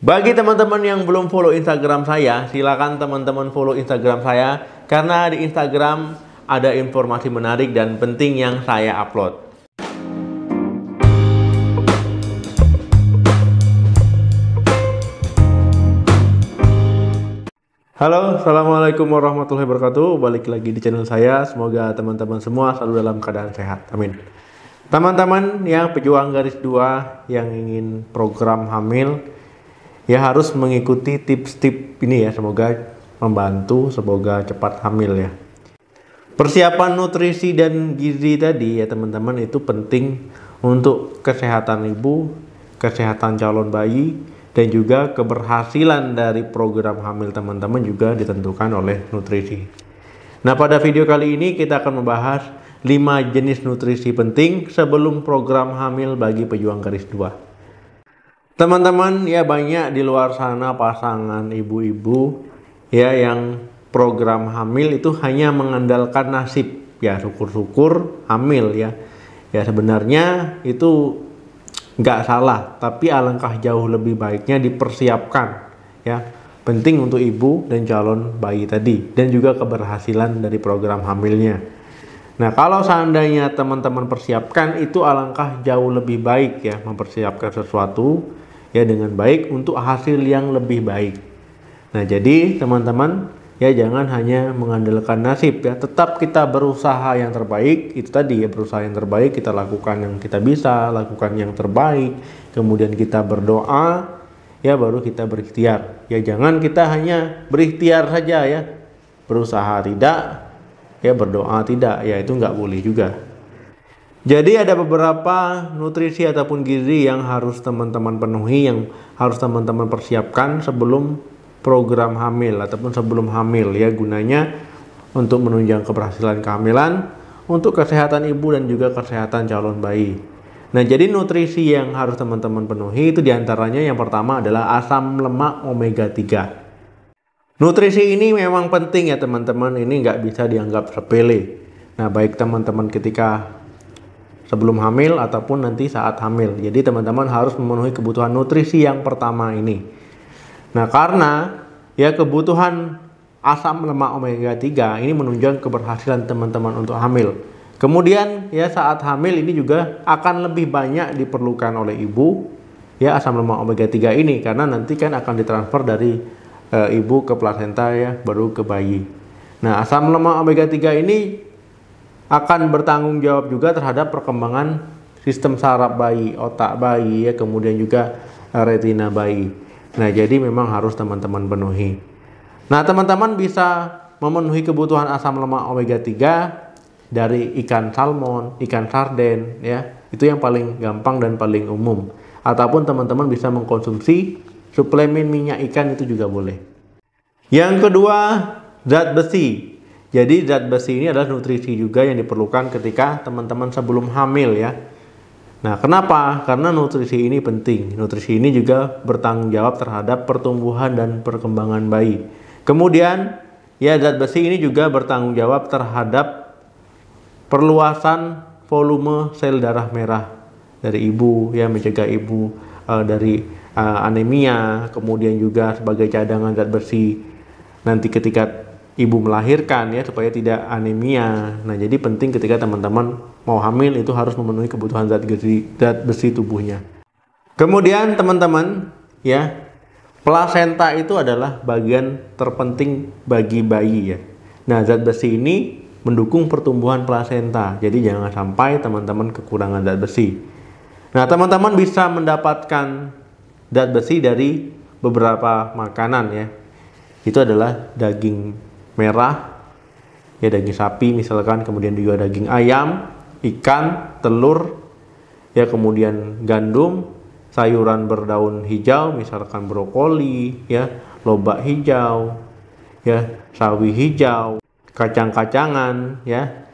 Bagi teman-teman yang belum follow Instagram saya, silakan teman-teman follow Instagram saya karena di Instagram ada informasi menarik dan penting yang saya upload. Halo, Assalamualaikum warahmatullahi wabarakatuh. Balik lagi di channel saya. Semoga teman-teman semua selalu dalam keadaan sehat. Amin. Teman-teman yang pejuang garis dua yang ingin program hamil, ya harus mengikuti tips-tips ini ya semoga membantu semoga cepat hamil ya persiapan nutrisi dan gizi tadi ya teman-teman itu penting untuk kesehatan ibu kesehatan calon bayi dan juga keberhasilan dari program hamil teman-teman juga ditentukan oleh nutrisi nah pada video kali ini kita akan membahas 5 jenis nutrisi penting sebelum program hamil bagi pejuang garis 2. Teman-teman ya banyak di luar sana pasangan ibu-ibu ya yang program hamil itu hanya mengandalkan nasib ya syukur-syukur hamil ya ya sebenarnya itu nggak salah tapi alangkah jauh lebih baiknya dipersiapkan ya penting untuk ibu dan calon bayi tadi dan juga keberhasilan dari program hamilnya. Nah, kalau seandainya teman-teman persiapkan itu alangkah jauh lebih baik ya mempersiapkan sesuatu ya dengan baik untuk hasil yang lebih baik. Nah, jadi teman-teman ya jangan hanya mengandalkan nasib ya, tetap kita berusaha yang terbaik. Itu tadi ya berusaha yang terbaik, kita lakukan yang kita bisa, lakukan yang terbaik. Kemudian kita berdoa ya baru kita berikhtiar. Ya jangan kita hanya berikhtiar saja ya. Berusaha tidak, ya berdoa tidak, ya itu nggak boleh juga. Jadi ada beberapa nutrisi ataupun gizi yang harus teman-teman penuhi, yang harus teman-teman persiapkan sebelum program hamil ataupun sebelum hamil ya gunanya untuk menunjang keberhasilan kehamilan, untuk kesehatan ibu dan juga kesehatan calon bayi. Nah, jadi nutrisi yang harus teman-teman penuhi itu diantaranya yang pertama adalah asam lemak omega 3. Nutrisi ini memang penting ya teman-teman, ini nggak bisa dianggap sepele. Nah, baik teman-teman ketika sebelum hamil ataupun nanti saat hamil. Jadi teman-teman harus memenuhi kebutuhan nutrisi yang pertama ini. Nah, karena ya kebutuhan asam lemak omega 3 ini menunjang keberhasilan teman-teman untuk hamil. Kemudian ya saat hamil ini juga akan lebih banyak diperlukan oleh ibu ya asam lemak omega 3 ini karena nanti kan akan ditransfer dari e, ibu ke plasenta ya baru ke bayi. Nah, asam lemak omega 3 ini akan bertanggung jawab juga terhadap perkembangan sistem saraf bayi, otak bayi, ya, kemudian juga eh, retina bayi. Nah, jadi memang harus teman-teman penuhi. Nah, teman-teman bisa memenuhi kebutuhan asam lemak omega 3 dari ikan salmon, ikan sarden, ya. Itu yang paling gampang dan paling umum. Ataupun teman-teman bisa mengkonsumsi suplemen minyak ikan itu juga boleh. Yang kedua, zat besi. Jadi zat besi ini adalah nutrisi juga yang diperlukan ketika teman-teman sebelum hamil ya. Nah, kenapa? Karena nutrisi ini penting. Nutrisi ini juga bertanggung jawab terhadap pertumbuhan dan perkembangan bayi. Kemudian, ya zat besi ini juga bertanggung jawab terhadap perluasan volume sel darah merah dari ibu, ya mencegah ibu uh, dari uh, anemia, kemudian juga sebagai cadangan zat besi nanti ketika ibu melahirkan ya supaya tidak anemia. Nah, jadi penting ketika teman-teman mau hamil itu harus memenuhi kebutuhan zat besi, zat besi tubuhnya. Kemudian teman-teman ya, plasenta itu adalah bagian terpenting bagi bayi ya. Nah, zat besi ini mendukung pertumbuhan plasenta. Jadi jangan sampai teman-teman kekurangan zat besi. Nah, teman-teman bisa mendapatkan zat besi dari beberapa makanan ya. Itu adalah daging merah, ya daging sapi misalkan, kemudian juga daging ayam, ikan, telur, ya kemudian gandum, sayuran berdaun hijau misalkan brokoli, ya lobak hijau, ya sawi hijau, kacang-kacangan, ya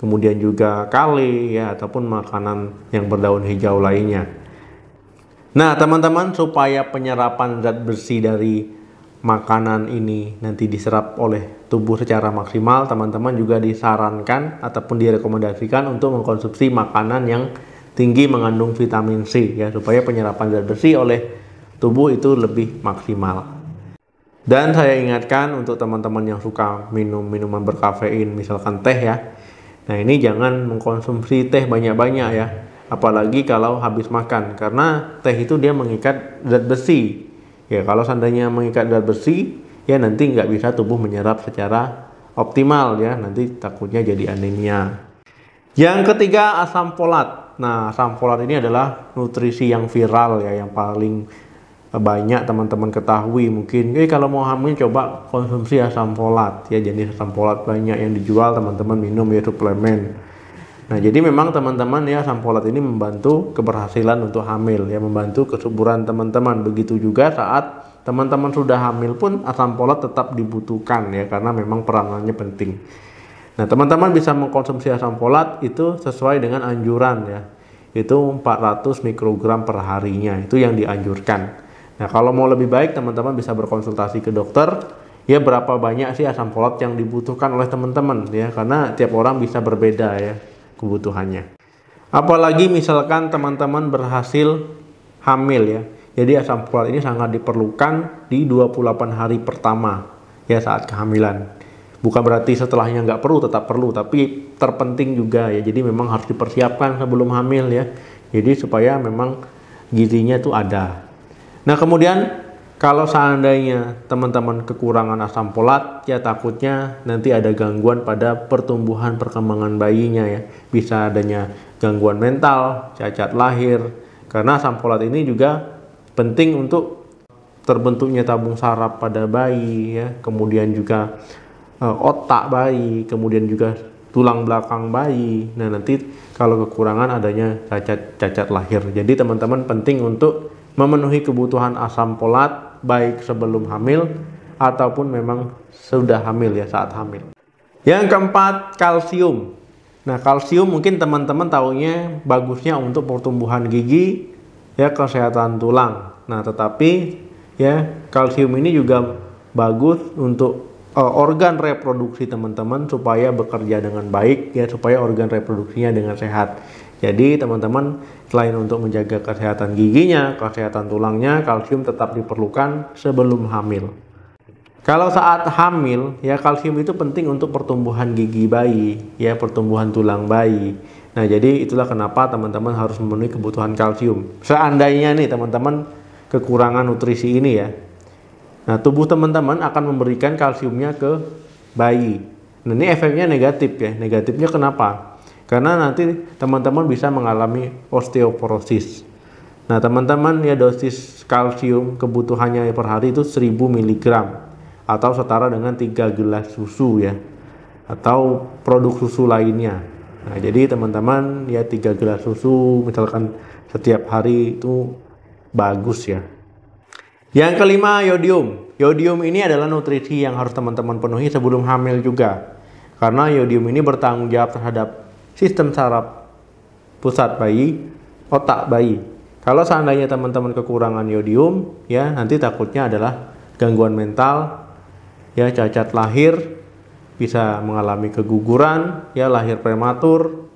kemudian juga kale ya ataupun makanan yang berdaun hijau lainnya. Nah, teman-teman supaya penyerapan zat besi dari makanan ini nanti diserap oleh tubuh secara maksimal, teman-teman juga disarankan ataupun direkomendasikan untuk mengkonsumsi makanan yang tinggi mengandung vitamin C ya supaya penyerapan zat besi oleh tubuh itu lebih maksimal. Dan saya ingatkan untuk teman-teman yang suka minum minuman berkafein misalkan teh ya. Nah, ini jangan mengkonsumsi teh banyak-banyak ya. Apalagi kalau habis makan karena teh itu dia mengikat zat besi Ya, kalau seandainya mengikat dalam besi, ya nanti nggak bisa tubuh menyerap secara optimal ya, nanti takutnya jadi anemia. Yang ketiga asam folat. Nah, asam folat ini adalah nutrisi yang viral ya, yang paling banyak teman-teman ketahui mungkin eh, kalau mau hamil coba konsumsi asam folat ya jenis asam folat banyak yang dijual teman-teman minum ya suplemen Nah, jadi memang teman-teman ya sampolat ini membantu keberhasilan untuk hamil ya, membantu kesuburan teman-teman. Begitu juga saat teman-teman sudah hamil pun asam folat tetap dibutuhkan ya karena memang peranannya penting. Nah, teman-teman bisa mengkonsumsi asam folat itu sesuai dengan anjuran ya. Itu 400 mikrogram per harinya, itu yang dianjurkan. Nah, kalau mau lebih baik teman-teman bisa berkonsultasi ke dokter ya berapa banyak sih asam folat yang dibutuhkan oleh teman-teman ya karena tiap orang bisa berbeda ya kebutuhannya. Apalagi misalkan teman-teman berhasil hamil ya. Jadi asam folat ini sangat diperlukan di 28 hari pertama ya saat kehamilan. Bukan berarti setelahnya nggak perlu, tetap perlu, tapi terpenting juga ya. Jadi memang harus dipersiapkan sebelum hamil ya. Jadi supaya memang gizinya itu ada. Nah kemudian kalau seandainya teman-teman kekurangan asam folat, ya takutnya nanti ada gangguan pada pertumbuhan perkembangan bayinya ya. Bisa adanya gangguan mental, cacat lahir. Karena asam folat ini juga penting untuk terbentuknya tabung saraf pada bayi ya. Kemudian juga e, otak bayi, kemudian juga tulang belakang bayi. Nah, nanti kalau kekurangan adanya cacat cacat lahir. Jadi teman-teman penting untuk memenuhi kebutuhan asam folat baik sebelum hamil ataupun memang sudah hamil ya saat hamil. Yang keempat, kalsium. Nah, kalsium mungkin teman-teman tahunya bagusnya untuk pertumbuhan gigi, ya kesehatan tulang. Nah, tetapi ya kalsium ini juga bagus untuk uh, organ reproduksi teman-teman supaya bekerja dengan baik ya supaya organ reproduksinya dengan sehat. Jadi teman-teman selain untuk menjaga kesehatan giginya, kesehatan tulangnya, kalsium tetap diperlukan sebelum hamil. Kalau saat hamil, ya kalsium itu penting untuk pertumbuhan gigi bayi, ya pertumbuhan tulang bayi. Nah, jadi itulah kenapa teman-teman harus memenuhi kebutuhan kalsium. Seandainya nih teman-teman kekurangan nutrisi ini ya. Nah, tubuh teman-teman akan memberikan kalsiumnya ke bayi. Nah, ini efeknya negatif ya. Negatifnya kenapa? Karena nanti teman-teman bisa mengalami osteoporosis. Nah, teman-teman ya dosis kalsium kebutuhannya per hari itu 1000 mg atau setara dengan 3 gelas susu ya atau produk susu lainnya. Nah, jadi teman-teman ya 3 gelas susu misalkan setiap hari itu bagus ya. Yang kelima, yodium. Yodium ini adalah nutrisi yang harus teman-teman penuhi sebelum hamil juga. Karena yodium ini bertanggung jawab terhadap sistem saraf pusat bayi, otak bayi. Kalau seandainya teman-teman kekurangan yodium, ya nanti takutnya adalah gangguan mental, ya cacat lahir, bisa mengalami keguguran, ya lahir prematur.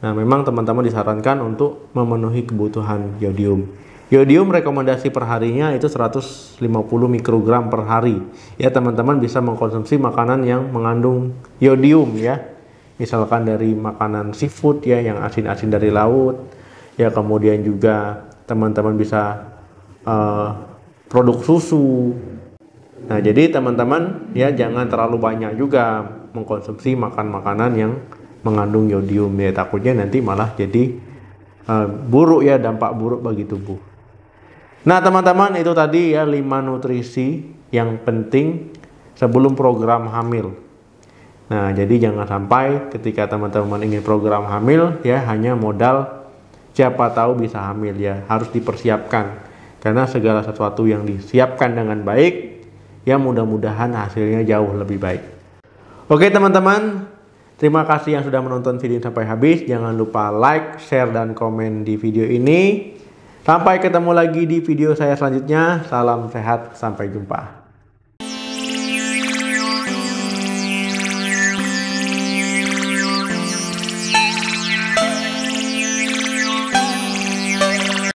Nah, memang teman-teman disarankan untuk memenuhi kebutuhan yodium. Yodium rekomendasi perharinya itu 150 mikrogram per hari. Ya teman-teman bisa mengkonsumsi makanan yang mengandung yodium ya misalkan dari makanan seafood ya yang asin-asin dari laut ya kemudian juga teman-teman bisa uh, produk susu nah jadi teman-teman ya jangan terlalu banyak juga mengkonsumsi makan makanan yang mengandung yodium ya takutnya nanti malah jadi uh, buruk ya dampak buruk bagi tubuh nah teman-teman itu tadi ya 5 nutrisi yang penting sebelum program hamil Nah, jadi jangan sampai ketika teman-teman ingin program hamil ya hanya modal siapa tahu bisa hamil ya, harus dipersiapkan. Karena segala sesuatu yang disiapkan dengan baik ya mudah-mudahan hasilnya jauh lebih baik. Oke, teman-teman, terima kasih yang sudah menonton video ini sampai habis. Jangan lupa like, share dan komen di video ini. Sampai ketemu lagi di video saya selanjutnya. Salam sehat, sampai jumpa.